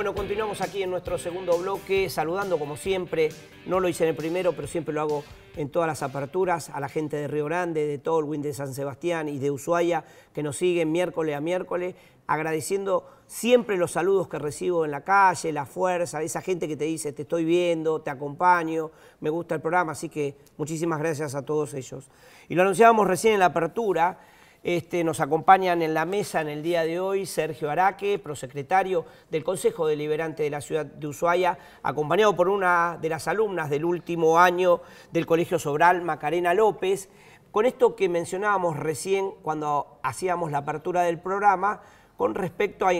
Bueno, continuamos aquí en nuestro segundo bloque, saludando como siempre, no lo hice en el primero, pero siempre lo hago en todas las aperturas, a la gente de Río Grande, de Tolwin, de San Sebastián y de Ushuaia, que nos siguen miércoles a miércoles, agradeciendo siempre los saludos que recibo en la calle, la fuerza, esa gente que te dice, te estoy viendo, te acompaño, me gusta el programa, así que muchísimas gracias a todos ellos. Y lo anunciábamos recién en la apertura, este, nos acompañan en la mesa en el día de hoy Sergio Araque, prosecretario del Consejo Deliberante de la Ciudad de Ushuaia, acompañado por una de las alumnas del último año del Colegio Sobral, Macarena López. Con esto que mencionábamos recién cuando hacíamos la apertura del programa, con respecto a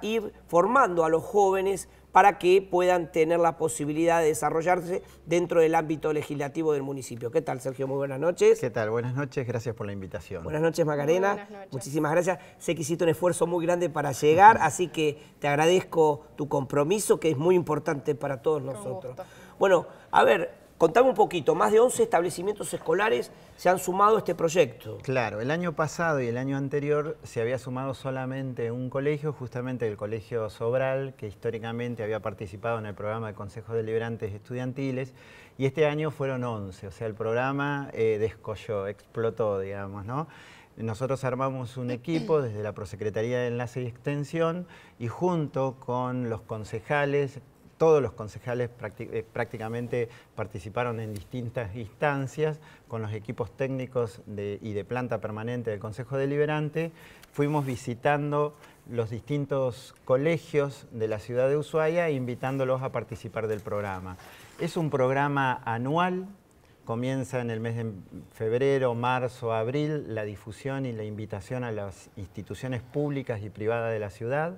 ir formando a los jóvenes para que puedan tener la posibilidad de desarrollarse dentro del ámbito legislativo del municipio. ¿Qué tal, Sergio? Muy buenas noches. ¿Qué tal? Buenas noches, gracias por la invitación. Buenas noches, Magarena. Buenas noches. Muchísimas gracias. Sé que hiciste un esfuerzo muy grande para llegar, así que te agradezco tu compromiso, que es muy importante para todos nosotros. Bueno, a ver, Contame un poquito, más de 11 establecimientos escolares se han sumado a este proyecto. Claro, el año pasado y el año anterior se había sumado solamente un colegio, justamente el Colegio Sobral, que históricamente había participado en el programa de Consejos Deliberantes Estudiantiles, y este año fueron 11, o sea, el programa eh, descolló, explotó, digamos, ¿no? Nosotros armamos un equipo desde la Prosecretaría de Enlace y Extensión y junto con los concejales, todos los concejales eh, prácticamente participaron en distintas instancias con los equipos técnicos y de planta permanente del Consejo Deliberante. Fuimos visitando los distintos colegios de la ciudad de Ushuaia e invitándolos a participar del programa. Es un programa anual, comienza en el mes de febrero, marzo, abril, la difusión y la invitación a las instituciones públicas y privadas de la ciudad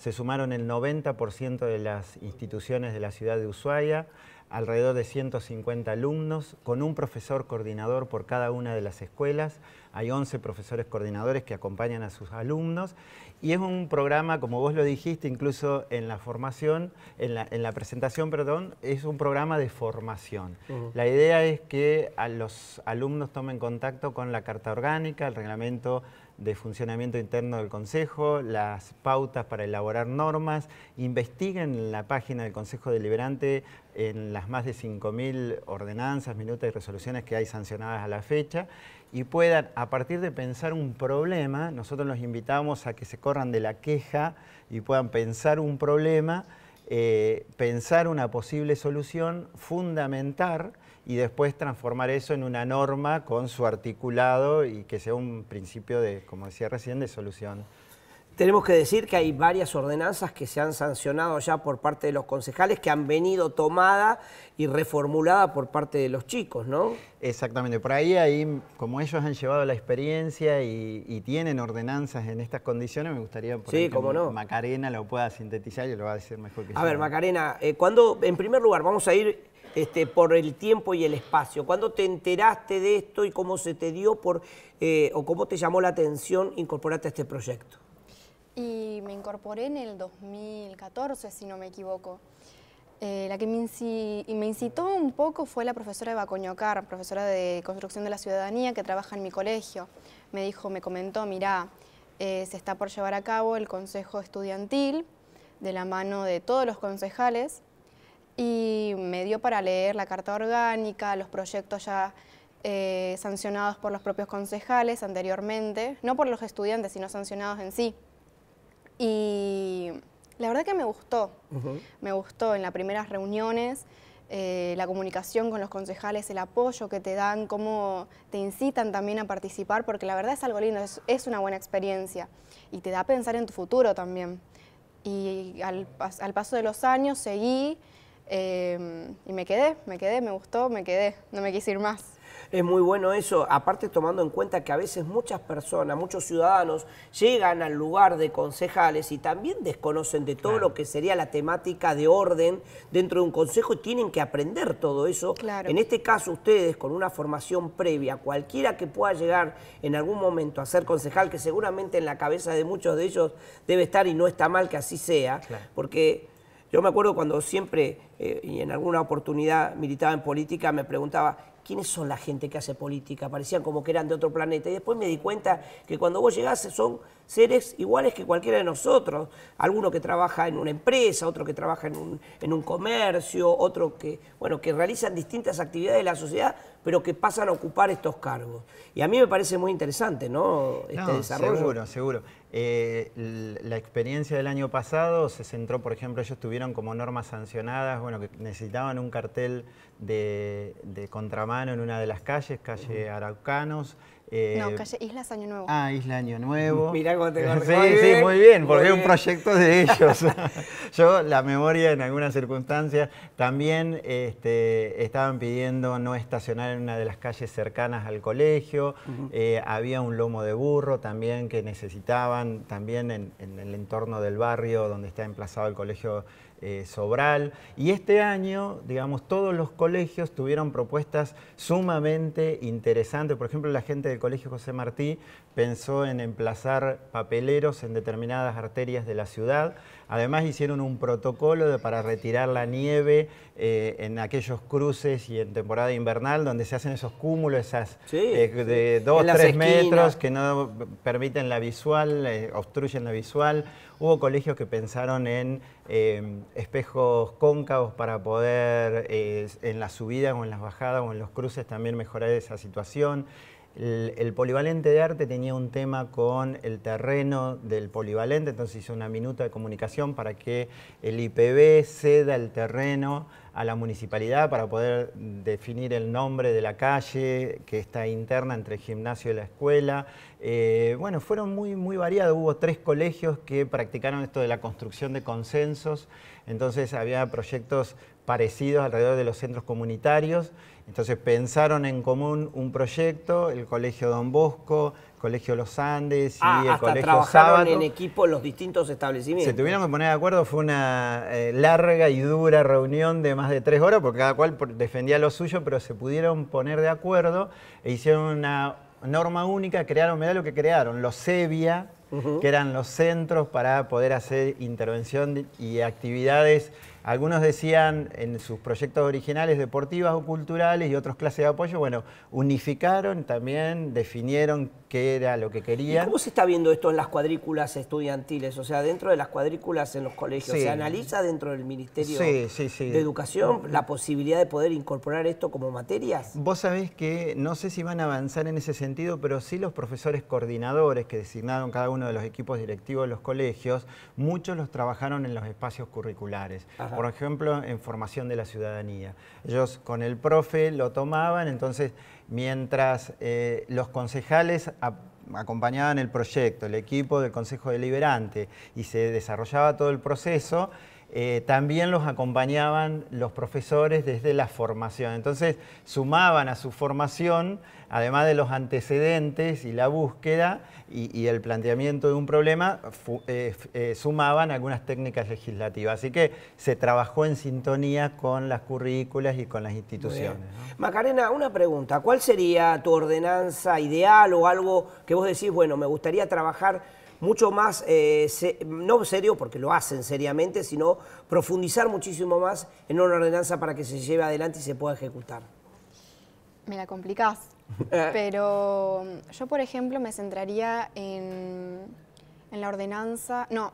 se sumaron el 90% de las instituciones de la ciudad de Ushuaia, alrededor de 150 alumnos, con un profesor coordinador por cada una de las escuelas, hay 11 profesores coordinadores que acompañan a sus alumnos y es un programa, como vos lo dijiste, incluso en la formación, en la, presentación, perdón, es un programa de formación. La idea es que a los alumnos tomen contacto con la Carta Orgánica, el reglamento de funcionamiento interno del Consejo, las pautas para elaborar normas, investiguen la página del Consejo Deliberante en las más de 5.000 ordenanzas, minutas y resoluciones que hay sancionadas a la fecha y puedan, a partir de pensar un problema, nosotros los invitamos a que se corran de la queja y puedan pensar un problema, eh, pensar una posible solución, fundamentar y después transformar eso en una norma con su articulado y que sea un principio de, como decía recién, de solución. Tenemos que decir que hay varias ordenanzas que se han sancionado ya por parte de los concejales que han venido tomada y reformulada por parte de los chicos, ¿no? Exactamente, por ahí, ahí como ellos han llevado la experiencia y, tienen ordenanzas en estas condiciones, me gustaría por que Macarena lo pueda sintetizar y lo va a decir mejor que yo. A ver, Macarena, eh, cuando, en primer lugar, vamos a ir este, por el tiempo y el espacio. ¿Cuándo te enteraste de esto y cómo se te dio por, eh, o cómo te llamó la atención incorporarte a este proyecto? y me incorporé en el 2014, si no me equivoco. Eh, la que me, incitó un poco fue la profesora Eva Coñocar, profesora de Construcción de la Ciudadanía que trabaja en mi colegio. Me dijo, me comentó, mirá, eh, se está por llevar a cabo el Consejo Estudiantil de la mano de todos los concejales y me dio para leer la Carta Orgánica, los proyectos ya eh, sancionados por los propios concejales anteriormente, no por los estudiantes, sino sancionados en sí. La verdad que me gustó, me gustó en las primeras reuniones, eh, la comunicación con los concejales, el apoyo que te dan, cómo te incitan también a participar, porque la verdad es algo lindo, es, una buena experiencia y te da a pensar en tu futuro también. Y al, paso de los años seguí eh, y me quedé, me quedé, me gustó, me quedé, no me quise ir más. Es muy bueno eso, aparte tomando en cuenta que a veces muchas personas, muchos ciudadanos llegan al lugar de concejales y también desconocen de todo lo que sería la temática de orden dentro de un consejo y tienen que aprender todo eso. En este caso ustedes con una formación previa, cualquiera que pueda llegar en algún momento a ser concejal, que seguramente en la cabeza de muchos de ellos debe estar y no está mal que así sea, porque yo me acuerdo cuando siempre, eh, y en alguna oportunidad militaba en política, me preguntaba, ¿quiénes son la gente que hace política? Parecían como que eran de otro planeta. Y después me di cuenta que cuando vos llegás son seres iguales que cualquiera de nosotros. Alguno que trabaja en una empresa, otro que trabaja en un, comercio, otro que, bueno, que realizan distintas actividades de la sociedad, pero que pasan a ocupar estos cargos. Y a mí me parece muy interesante, ¿no? Este desarrollo. Seguro, seguro. Eh, la experiencia del año pasado se centró, por ejemplo, ellos tuvieron como normas sancionadas, bueno, que necesitaban un cartel de, de contramano en una de las calles, calle Araucanos no, eh, calle Islas Año Nuevo. Ah, Isla Año Nuevo. Mirá cómo te Sí, sí, muy bien, porque es un proyecto de ellos. Yo, la memoria en algunas circunstancias, también este, estaban pidiendo no estacionar en una de las calles cercanas al colegio. Eh, había un lomo de burro también que necesitaban, también en el entorno del barrio donde está emplazado el colegio eh, Sobral. Y este año, digamos, todos los colegios tuvieron propuestas sumamente interesantes. Por ejemplo, la gente del Colegio José Martí pensó en emplazar papeleros en determinadas arterias de la ciudad Además hicieron un protocolo para retirar la nieve eh, en aquellos cruces y en temporada invernal donde se hacen esos cúmulos, esas eh, de 2, tres metros que no permiten la visual, eh, obstruyen la visual. Hubo colegios que pensaron en em, espejos cóncavos para poder en las subidas o en las bajadas o en los cruces también mejorar esa situación. El, polivalente de arte tenía un tema con el terreno del polivalente, entonces hizo una minuta de comunicación para que el IPB ceda el terreno a la municipalidad para poder definir el nombre de la calle que está interna entre el gimnasio y la escuela. Eh, bueno, fueron muy, muy variados. Hubo tres colegios que practicaron esto de la construcción de consensos. Entonces había proyectos parecidos alrededor de los centros comunitarios. Entonces pensaron en común un proyecto, el Colegio Don Bosco, el Colegio Los Andes y ah, el hasta Colegio trabajaron en equipo los distintos establecimientos. Se tuvieron que poner de acuerdo, fue una eh, larga y dura reunión de más de tres horas, porque cada cual defendía lo suyo, pero se pudieron poner de acuerdo e hicieron una norma única, crearon, da lo que crearon, los SEBIA, que eran los centros para poder hacer intervención y actividades algunos decían en sus proyectos originales deportivas o culturales y otros clases de apoyo, bueno, unificaron también, definieron qué era lo que querían. ¿Cómo se está viendo esto en las cuadrículas estudiantiles? O sea, dentro de las cuadrículas en los colegios. ¿Se analiza dentro del Ministerio de Educación la posibilidad de poder incorporar esto como materias? Vos sabés que no sé si van a avanzar en ese sentido, pero sí los profesores coordinadores que designaron cada uno de los equipos directivos de los colegios, muchos los trabajaron en los espacios curriculares. Ah por ejemplo, en formación de la ciudadanía. Ellos con el profe lo tomaban, entonces mientras eh, los concejales acompañaban el proyecto, el equipo del Consejo Deliberante, y se desarrollaba todo el proceso, eh, también los acompañaban los profesores desde la formación. Entonces sumaban a su formación, además de los antecedentes y la búsqueda y, el planteamiento de un problema, eh, eh, sumaban algunas técnicas legislativas. Así que se trabajó en sintonía con las currículas y con las instituciones. Macarena, una pregunta. ¿Cuál sería tu ordenanza ideal o algo que vos decís, bueno, me gustaría trabajar mucho más, eh, no serio, porque lo hacen seriamente, sino profundizar muchísimo más en una ordenanza para que se lleve adelante y se pueda ejecutar? Me la complicás, pero mm, yo, por ejemplo, me centraría en, la ordenanza, no,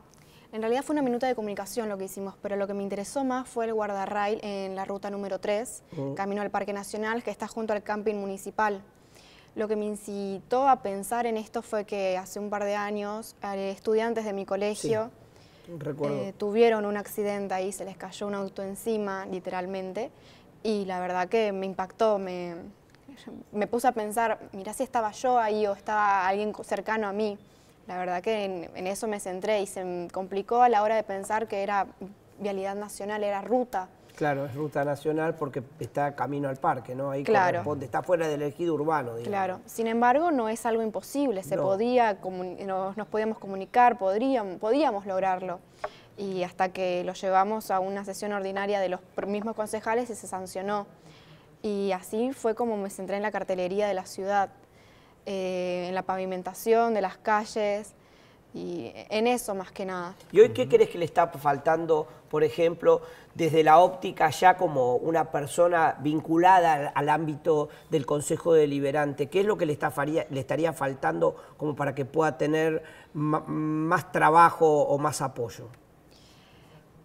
en realidad fue una minuta de comunicación lo que hicimos, pero lo que me interesó más fue el guardarrail en la ruta número 3, mm. camino al Parque Nacional, que está junto al camping municipal. Lo que me incitó a pensar en esto fue que hace un par de años eh, estudiantes de mi colegio eh, tuvieron un accidente ahí, se les cayó un auto encima, literalmente, y la verdad que me impactó, me, me puse a pensar, mira si estaba yo ahí o estaba alguien cercano a mí. La verdad que en, en eso me centré y se complicó a la hora de pensar que era vialidad nacional, era ruta. Claro, es ruta nacional porque está camino al parque, ¿no? Ahí claro. está fuera del ejido urbano, digamos. Claro, sin embargo, no es algo imposible, se podía, nos, podíamos comunicar, podríamos, podíamos lograrlo. Y hasta que lo llevamos a una sesión ordinaria de los mismos concejales y se sancionó. Y así fue como me centré en la cartelería de la ciudad, eh, en la pavimentación de las calles, y en eso más que nada. ¿Y hoy qué crees que le está faltando, por ejemplo, desde la óptica ya como una persona vinculada al, ámbito del Consejo Deliberante? ¿Qué es lo que le, le estaría faltando como para que pueda tener más trabajo o más apoyo?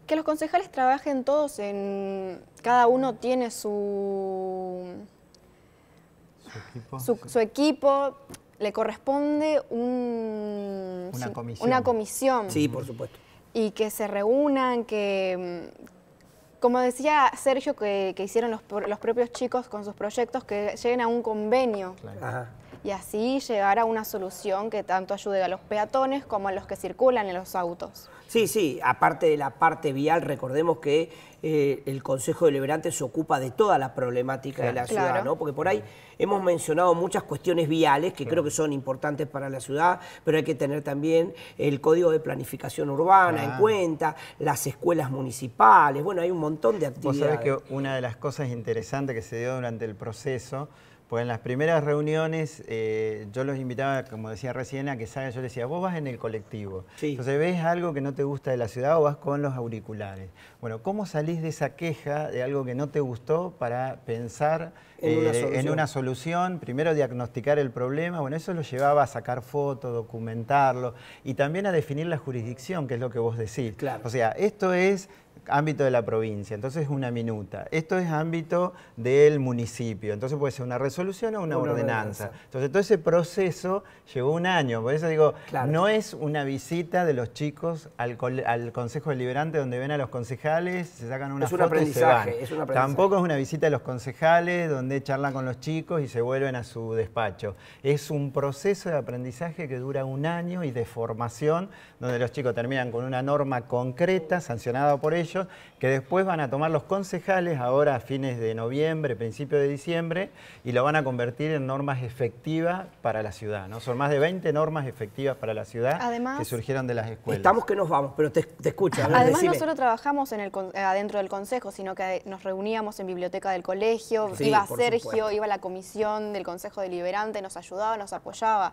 Que los concejales trabajen todos en... Cada uno tiene su... Su equipo, su, su equipo le corresponde un, una, comisión. Sí, por supuesto. Y que se reúnan, que... Mm, como decía Sergio, que, hicieron los, los, propios chicos con sus proyectos, que lleguen a un convenio y así llegar a una solución que tanto ayude a los peatones como a los que circulan en los autos. Sí, sí, aparte de la parte vial, recordemos que eh, el Consejo Deliberante se ocupa de toda la problemática de la ciudad, ¿no? Porque por ahí hemos mencionado muchas cuestiones viales que creo que son importantes para la ciudad, pero hay que tener también el Código de Planificación Urbana en cuenta, las escuelas municipales, bueno, hay un montón de actividades. sabés que una de las cosas interesantes que se dio durante el proceso pues en las primeras reuniones eh, yo los invitaba, como decía recién, a que salgan. Yo les decía, vos vas en el colectivo. Entonces ves algo que no te gusta de la ciudad o vas con los auriculares. Bueno, ¿cómo salís de esa queja de algo que no te gustó para pensar en, una, eh, solución. Primero diagnosticar el problema. Bueno, eso lo llevaba a sacar fotos, documentarlo y también a definir la jurisdicción, que es lo que vos decís. Claro. O sea, esto es ámbito de la provincia, entonces una minuta. Esto es ámbito del municipio, entonces puede ser una resolución o una, ordenanza. Entonces todo ese proceso llevó un año, por eso digo, no es una visita de los chicos al, Consejo Deliberante donde ven a los concejales, se sacan una foto y se van. Es Tampoco es una visita de los concejales donde charlan con los chicos y se vuelven a su despacho. Es un proceso de aprendizaje que dura un año y de formación donde los chicos terminan con una norma concreta sancionada por ellos que después van a tomar los concejales ahora a fines de noviembre, principio de diciembre, y lo van a convertir en normas efectivas para la ciudad. ¿no? Son más de 20 normas efectivas para la ciudad que surgieron de las escuelas. Estamos que nos vamos, pero te, te Además, nosotros trabajamos en eh, adentro del consejo, sino que nos reuníamos en biblioteca del colegio, iba Sergio, iba la comisión del consejo deliberante, nos ayudaba, nos apoyaba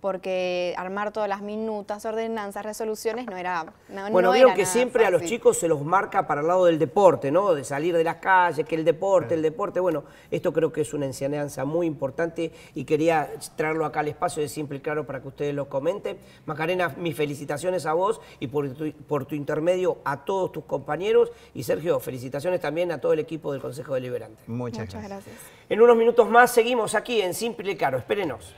porque armar todas las minutas, ordenanzas, resoluciones no era no, Bueno, vieron que siempre a los chicos se los marca para el lado del deporte, ¿no? De salir de las calles, que el deporte, el deporte. Bueno, esto creo que es una enseñanza muy importante y quería traerlo acá al espacio de Simple y Claro para que ustedes lo comenten. Macarena, mis felicitaciones a vos y por tu, por tu intermedio a todos tus compañeros. Y Sergio, felicitaciones también a todo el equipo del Consejo Deliberante. Muchas, gracias. En unos minutos más seguimos aquí en Simple y Claro. Espérenos.